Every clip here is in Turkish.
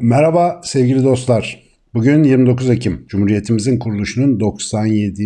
Merhaba sevgili dostlar. Bugün 29 Ekim. Cumhuriyetimizin kuruluşunun 97.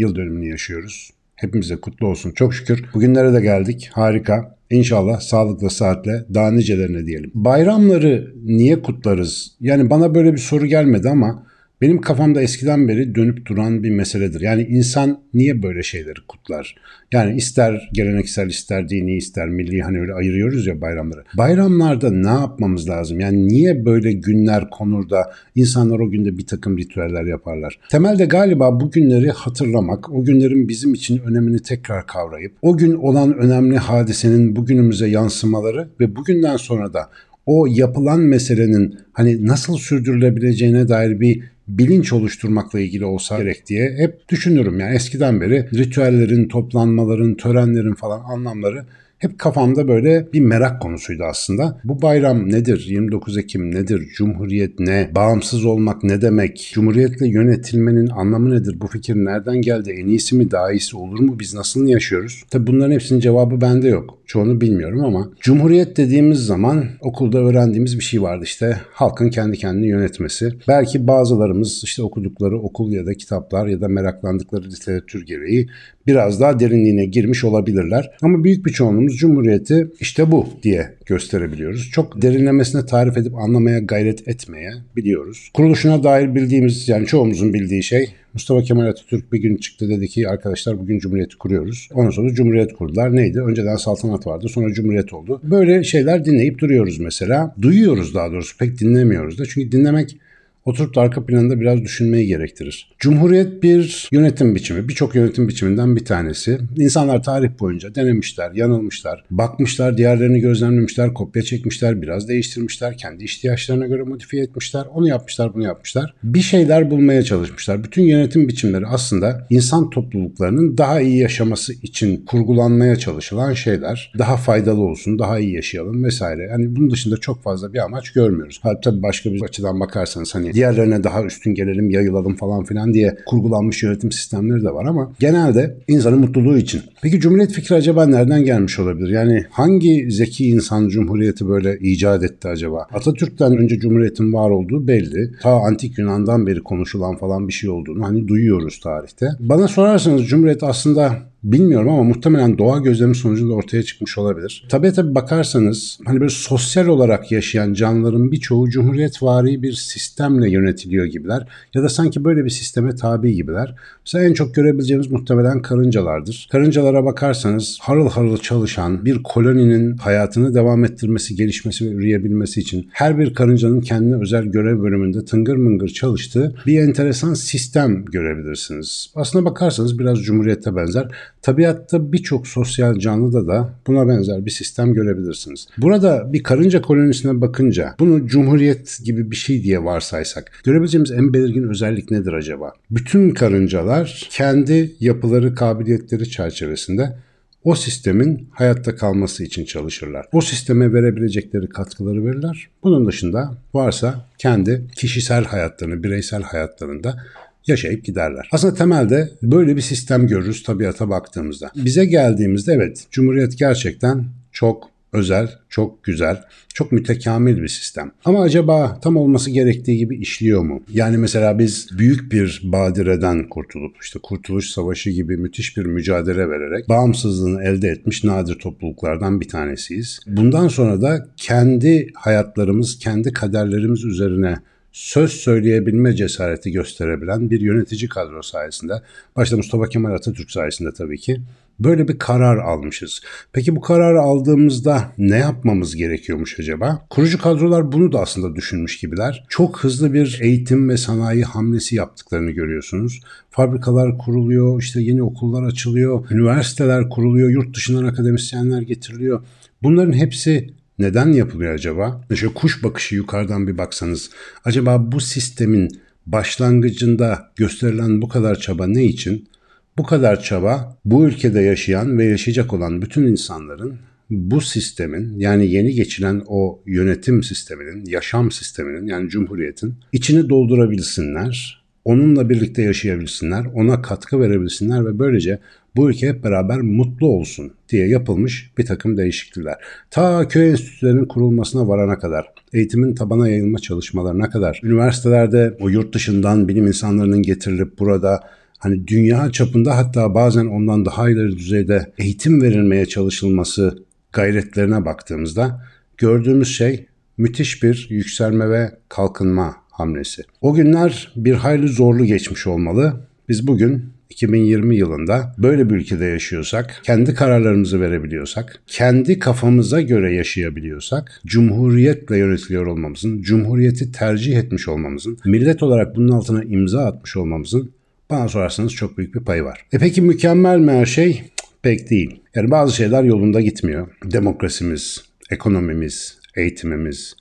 yıl dönümünü yaşıyoruz. Hepimize kutlu olsun. Çok şükür bugünlere de geldik. Harika. İnşallah sağlıkla saatle daha nicelerine diyelim. Bayramları niye kutlarız? Yani bana böyle bir soru gelmedi ama benim kafamda eskiden beri dönüp duran bir meseledir. Yani insan niye böyle şeyleri kutlar? Yani ister geleneksel, ister dini, ister milli hani öyle ayırıyoruz ya bayramları. Bayramlarda ne yapmamız lazım? Yani niye böyle günler konur da insanlar o günde bir takım ritüeller yaparlar? Temelde galiba bu günleri hatırlamak, o günlerin bizim için önemini tekrar kavrayıp, o gün olan önemli hadisenin bugünümüze yansımaları ve bugünden sonra da o yapılan meselenin hani nasıl sürdürülebileceğine dair bir bilinç oluşturmakla ilgili olsa gerek diye hep düşünürüm. Yani eskiden beri ritüellerin, toplanmaların, törenlerin falan anlamları hep kafamda böyle bir merak konusuydu aslında. Bu bayram nedir? 29 Ekim nedir? Cumhuriyet ne? Bağımsız olmak ne demek? Cumhuriyetle yönetilmenin anlamı nedir? Bu fikir nereden geldi? En iyisi mi? Daha iyisi olur mu? Biz nasıl yaşıyoruz? Tabi bunların hepsinin cevabı bende yok. Çoğunu bilmiyorum ama Cumhuriyet dediğimiz zaman okulda öğrendiğimiz bir şey vardı işte halkın kendi kendini yönetmesi. Belki bazılarımız işte okudukları okul ya da kitaplar ya da meraklandıkları literatür gereği biraz daha derinliğine girmiş olabilirler. Ama büyük bir çoğunluğumuz Cumhuriyeti işte bu diye gösterebiliyoruz. Çok derinlemesine tarif edip anlamaya gayret etmeye biliyoruz. Kuruluşuna dair bildiğimiz yani çoğumuzun bildiği şey Mustafa Kemal Atatürk bir gün çıktı dedi ki arkadaşlar bugün Cumhuriyeti kuruyoruz. Ondan sonra Cumhuriyet kurdular. Neydi? Önceden saltanat vardı sonra Cumhuriyet oldu. Böyle şeyler dinleyip duruyoruz mesela. Duyuyoruz daha doğrusu pek dinlemiyoruz da. Çünkü dinlemek oturup da arka planında biraz düşünmeyi gerektirir. Cumhuriyet bir yönetim biçimi. Birçok yönetim biçiminden bir tanesi. İnsanlar tarih boyunca denemişler, yanılmışlar, bakmışlar, diğerlerini gözlemlemişler, kopya çekmişler, biraz değiştirmişler, kendi ihtiyaçlarına göre modifiye etmişler. Onu yapmışlar, bunu yapmışlar. Bir şeyler bulmaya çalışmışlar. Bütün yönetim biçimleri aslında insan topluluklarının daha iyi yaşaması için kurgulanmaya çalışılan şeyler. Daha faydalı olsun, daha iyi yaşayalım vesaire. Yani bunun dışında çok fazla bir amaç görmüyoruz. Tabii başka bir açıdan bakarsanız hani diğerlerine daha üstün gelelim, yayılalım falan filan diye kurgulanmış yönetim sistemleri de var ama genelde insanın mutluluğu için. Peki Cumhuriyet fikri acaba nereden gelmiş olabilir? Yani hangi zeki insan Cumhuriyeti böyle icat etti acaba? Atatürk'ten önce Cumhuriyet'in var olduğu belli. Ta antik Yunan'dan beri konuşulan falan bir şey olduğunu hani duyuyoruz tarihte. Bana sorarsanız Cumhuriyet aslında Bilmiyorum ama muhtemelen doğa gözlemi sonucunda ortaya çıkmış olabilir. Tabiata bir bakarsanız hani böyle sosyal olarak yaşayan canlıların birçoğu cumhuriyetvari bir sistemle yönetiliyor gibiler. Ya da sanki böyle bir sisteme tabi gibiler. Mesela en çok görebileceğimiz muhtemelen karıncalardır. Karıncalara bakarsanız harıl harıl çalışan bir koloninin hayatını devam ettirmesi, gelişmesi ve üreyebilmesi için her bir karıncanın kendine özel görev bölümünde tıngır mıngır çalıştığı bir enteresan sistem görebilirsiniz. Aslına bakarsanız biraz cumhuriyete benzer. Tabiatta birçok sosyal canlıda da buna benzer bir sistem görebilirsiniz. Burada bir karınca kolonisine bakınca bunu cumhuriyet gibi bir şey diye varsaysak görebileceğimiz en belirgin özellik nedir acaba? Bütün karıncalar kendi yapıları, kabiliyetleri çerçevesinde o sistemin hayatta kalması için çalışırlar. O sisteme verebilecekleri katkıları verirler. Bunun dışında varsa kendi kişisel hayatlarını, bireysel hayatlarında yaşayıp giderler. Aslında temelde böyle bir sistem görürüz tabiata baktığımızda. Bize geldiğimizde evet Cumhuriyet gerçekten çok özel, çok güzel, çok mütekamil bir sistem. Ama acaba tam olması gerektiği gibi işliyor mu? Yani mesela biz büyük bir badireden kurtulup işte Kurtuluş Savaşı gibi müthiş bir mücadele vererek bağımsızlığını elde etmiş nadir topluluklardan bir tanesiyiz. Bundan sonra da kendi hayatlarımız, kendi kaderlerimiz üzerine söz söyleyebilme cesareti gösterebilen bir yönetici kadro sayesinde, başta Mustafa Kemal Atatürk sayesinde tabii ki böyle bir karar almışız. Peki bu kararı aldığımızda ne yapmamız gerekiyormuş acaba? Kurucu kadrolar bunu da aslında düşünmüş gibiler. Çok hızlı bir eğitim ve sanayi hamlesi yaptıklarını görüyorsunuz. Fabrikalar kuruluyor, işte yeni okullar açılıyor, üniversiteler kuruluyor, yurt dışından akademisyenler getiriliyor. Bunların hepsi neden yapılıyor acaba? Şöyle kuş bakışı yukarıdan bir baksanız. Acaba bu sistemin başlangıcında gösterilen bu kadar çaba ne için? Bu kadar çaba bu ülkede yaşayan ve yaşayacak olan bütün insanların bu sistemin yani yeni geçilen o yönetim sisteminin, yaşam sisteminin yani cumhuriyetin içini doldurabilsinler. Onunla birlikte yaşayabilsinler, ona katkı verebilsinler ve böylece bu ülke hep beraber mutlu olsun diye yapılmış bir takım değişiklikler. Ta köy enstitülerinin kurulmasına varana kadar, eğitimin tabana yayılma çalışmalarına kadar, üniversitelerde o yurt dışından bilim insanlarının getirilip burada hani dünya çapında hatta bazen ondan daha ileri düzeyde eğitim verilmeye çalışılması gayretlerine baktığımızda gördüğümüz şey müthiş bir yükselme ve kalkınma hamlesi. O günler bir hayli zorlu geçmiş olmalı. Biz bugün 2020 yılında böyle bir ülkede yaşıyorsak, kendi kararlarımızı verebiliyorsak, kendi kafamıza göre yaşayabiliyorsak, cumhuriyetle yönetiliyor olmamızın, cumhuriyeti tercih etmiş olmamızın, millet olarak bunun altına imza atmış olmamızın bana sorarsanız çok büyük bir payı var. E peki mükemmel mi her şey? Pek değil. Yani bazı şeyler yolunda gitmiyor. Demokrasimiz, ekonomimiz, eğitimimiz,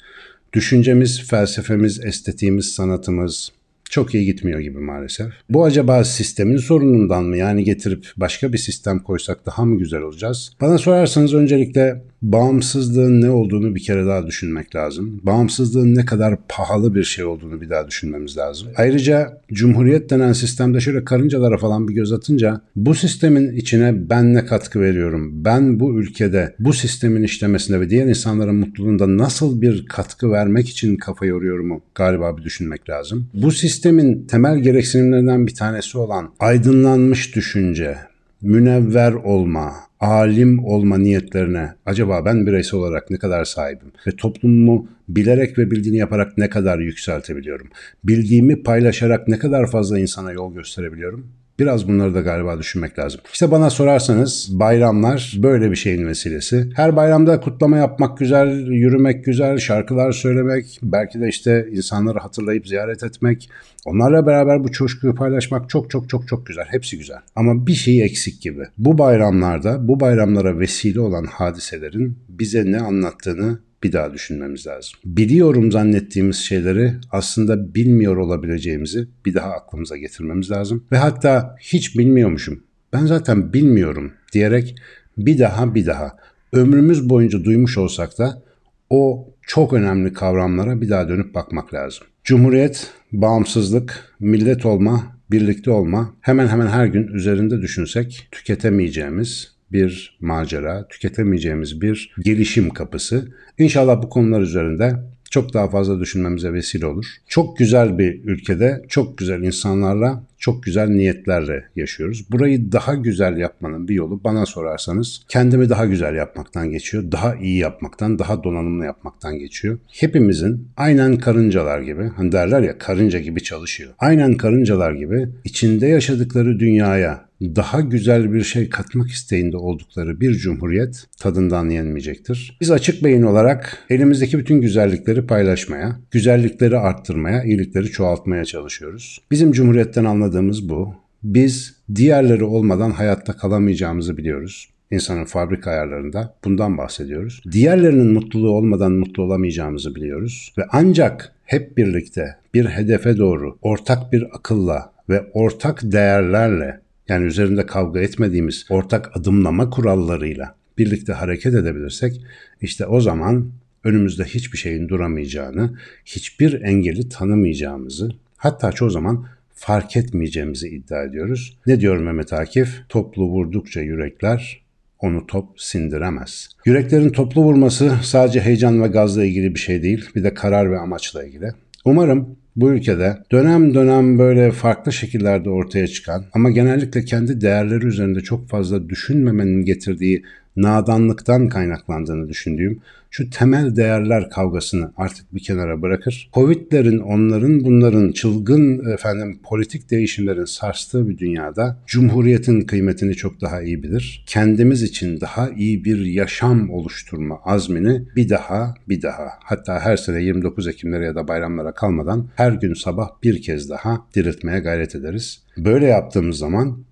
düşüncemiz, felsefemiz, estetiğimiz, sanatımız, çok iyi gitmiyor gibi maalesef. Bu acaba sistemin sorunundan mı? Yani getirip başka bir sistem koysak daha mı güzel olacağız? Bana sorarsanız öncelikle bağımsızlığın ne olduğunu bir kere daha düşünmek lazım. Bağımsızlığın ne kadar pahalı bir şey olduğunu bir daha düşünmemiz lazım. Ayrıca Cumhuriyet denen sistemde şöyle karıncalara falan bir göz atınca bu sistemin içine ben ne katkı veriyorum? Ben bu ülkede bu sistemin işlemesinde ve diğer insanların mutluluğunda nasıl bir katkı vermek için kafa yoruyorum mu galiba bir düşünmek lazım. Bu sistemin temel gereksinimlerinden bir tanesi olan aydınlanmış düşünce münevver olma, alim olma niyetlerine acaba ben bireysel olarak ne kadar sahibim ve toplumumu bilerek ve bildiğini yaparak ne kadar yükseltebiliyorum? Bildiğimi paylaşarak ne kadar fazla insana yol gösterebiliyorum? Biraz bunları da galiba düşünmek lazım. İşte bana sorarsanız bayramlar böyle bir şeyin vesilesi. Her bayramda kutlama yapmak güzel, yürümek güzel, şarkılar söylemek, belki de işte insanları hatırlayıp ziyaret etmek, onlarla beraber bu coşkuyu paylaşmak çok çok çok çok güzel. Hepsi güzel. Ama bir şey eksik gibi. Bu bayramlarda, bu bayramlara vesile olan hadiselerin bize ne anlattığını bir daha düşünmemiz lazım. Biliyorum zannettiğimiz şeyleri aslında bilmiyor olabileceğimizi bir daha aklımıza getirmemiz lazım. Ve hatta hiç bilmiyormuşum, ben zaten bilmiyorum diyerek bir daha bir daha ömrümüz boyunca duymuş olsak da o çok önemli kavramlara bir daha dönüp bakmak lazım. Cumhuriyet, bağımsızlık, millet olma, birlikte olma hemen hemen her gün üzerinde düşünsek tüketemeyeceğimiz bir macera, tüketemeyeceğimiz bir gelişim kapısı. İnşallah bu konular üzerinde çok daha fazla düşünmemize vesile olur. Çok güzel bir ülkede çok güzel insanlarla çok güzel niyetlerle yaşıyoruz. Burayı daha güzel yapmanın bir yolu bana sorarsanız kendimi daha güzel yapmaktan geçiyor. Daha iyi yapmaktan, daha donanımlı yapmaktan geçiyor. Hepimizin aynen karıncalar gibi, hani derler ya karınca gibi çalışıyor. Aynen karıncalar gibi içinde yaşadıkları dünyaya daha güzel bir şey katmak isteğinde oldukları bir cumhuriyet tadından yenmeyecektir. Biz açık beyin olarak elimizdeki bütün güzellikleri paylaşmaya, güzellikleri arttırmaya, iyilikleri çoğaltmaya çalışıyoruz. Bizim cumhuriyetten anladığımız anladığımız bu. Biz diğerleri olmadan hayatta kalamayacağımızı biliyoruz. İnsanın fabrika ayarlarında bundan bahsediyoruz. Diğerlerinin mutluluğu olmadan mutlu olamayacağımızı biliyoruz ve ancak hep birlikte bir hedefe doğru ortak bir akılla ve ortak değerlerle yani üzerinde kavga etmediğimiz ortak adımlama kurallarıyla birlikte hareket edebilirsek işte o zaman önümüzde hiçbir şeyin duramayacağını, hiçbir engeli tanımayacağımızı hatta çoğu zaman fark etmeyeceğimizi iddia ediyoruz. Ne diyor Mehmet Akif? Toplu vurdukça yürekler onu top sindiremez. Yüreklerin toplu vurması sadece heyecan ve gazla ilgili bir şey değil, bir de karar ve amaçla ilgili. Umarım bu ülkede dönem dönem böyle farklı şekillerde ortaya çıkan ama genellikle kendi değerleri üzerinde çok fazla düşünmemenin getirdiği nadanlıktan kaynaklandığını düşündüğüm şu temel değerler kavgasını artık bir kenara bırakır. Covid'lerin, onların, bunların çılgın efendim politik değişimlerin sarstığı bir dünyada cumhuriyetin kıymetini çok daha iyi bilir. Kendimiz için daha iyi bir yaşam oluşturma azmini bir daha, bir daha hatta her sene 29 Ekimlere ya da bayramlara kalmadan her gün sabah bir kez daha diriltmeye gayret ederiz. Böyle yaptığımız zaman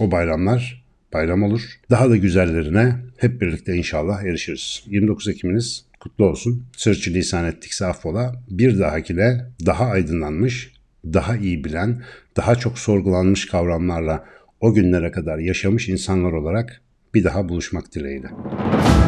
o bayramlar bayram olur. Daha da güzellerine hep birlikte inşallah erişiriz. 29 Ekim'iniz kutlu olsun. Sırçı lisan ettikse affola. Bir dahakine daha aydınlanmış, daha iyi bilen, daha çok sorgulanmış kavramlarla o günlere kadar yaşamış insanlar olarak bir daha buluşmak dileğiyle.